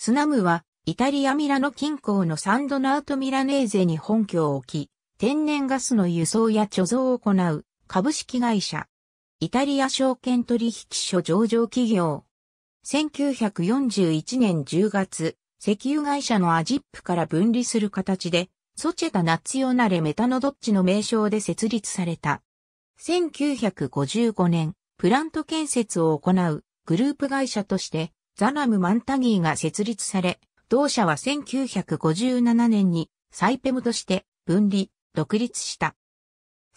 スナムは、イタリア・ミラノ近郊のサンドナート・ミラネーゼに本拠を置き、天然ガスの輸送や貯蔵を行う株式会社。イタリア証券取引所上場企業。1941年10月、石油会社のアジップから分離する形で、ソチェタナツヨナレメタノドッチの名称で設立された。1955年、プラント建設を行うグループ会社として、ザナム・マンタギーが設立され、同社は1957年にサイペムとして分離、独立した。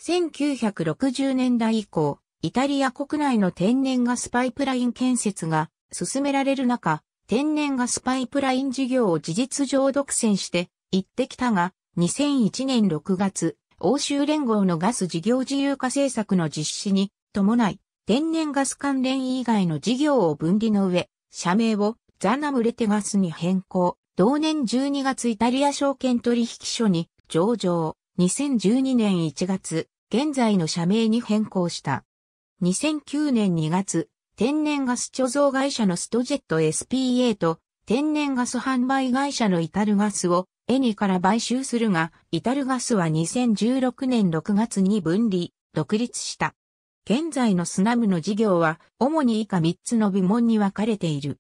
1960年代以降、イタリア国内の天然ガスパイプライン建設が進められる中、天然ガスパイプライン事業を事実上独占して行ってきたが、2001年6月、欧州連合のガス事業自由化政策の実施に伴い、天然ガス関連以外の事業を分離の上、社名をザナムレテガスに変更。同年12月イタリア証券取引所に上場。2012年1月、現在の社名に変更した。2009年2月、天然ガス貯蔵会社のストジェット SPA と天然ガス販売会社のイタルガスをエニから買収するが、イタルガスは2016年6月に分離、独立した。現在のスナムの事業は、主に以下3つの部門に分かれている。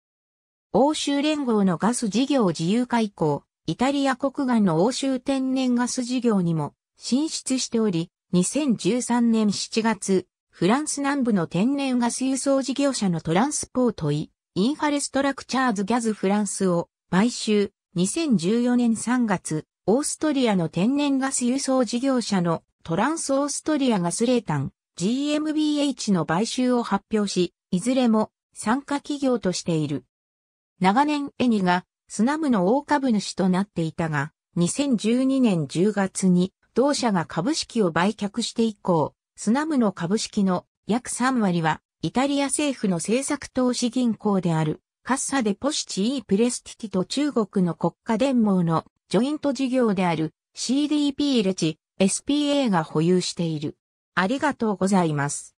欧州連合のガス事業自由化以降、イタリア国外の欧州天然ガス事業にも進出しており、2013年7月、フランス南部の天然ガス輸送事業者のトランスポートイ、インファレストラクチャーズギャズフランスを買収、2014年3月、オーストリアの天然ガス輸送事業者のトランスオーストリアガスレータン、GMBH の買収を発表し、いずれも参加企業としている。長年エニがスナムの大株主となっていたが、2012年10月に同社が株式を売却して以降、スナムの株式の約3割はイタリア政府の政策投資銀行であるカッサデポシチープレスティティと中国の国家電網のジョイント事業である CDP レチ SPA が保有している。ありがとうございます。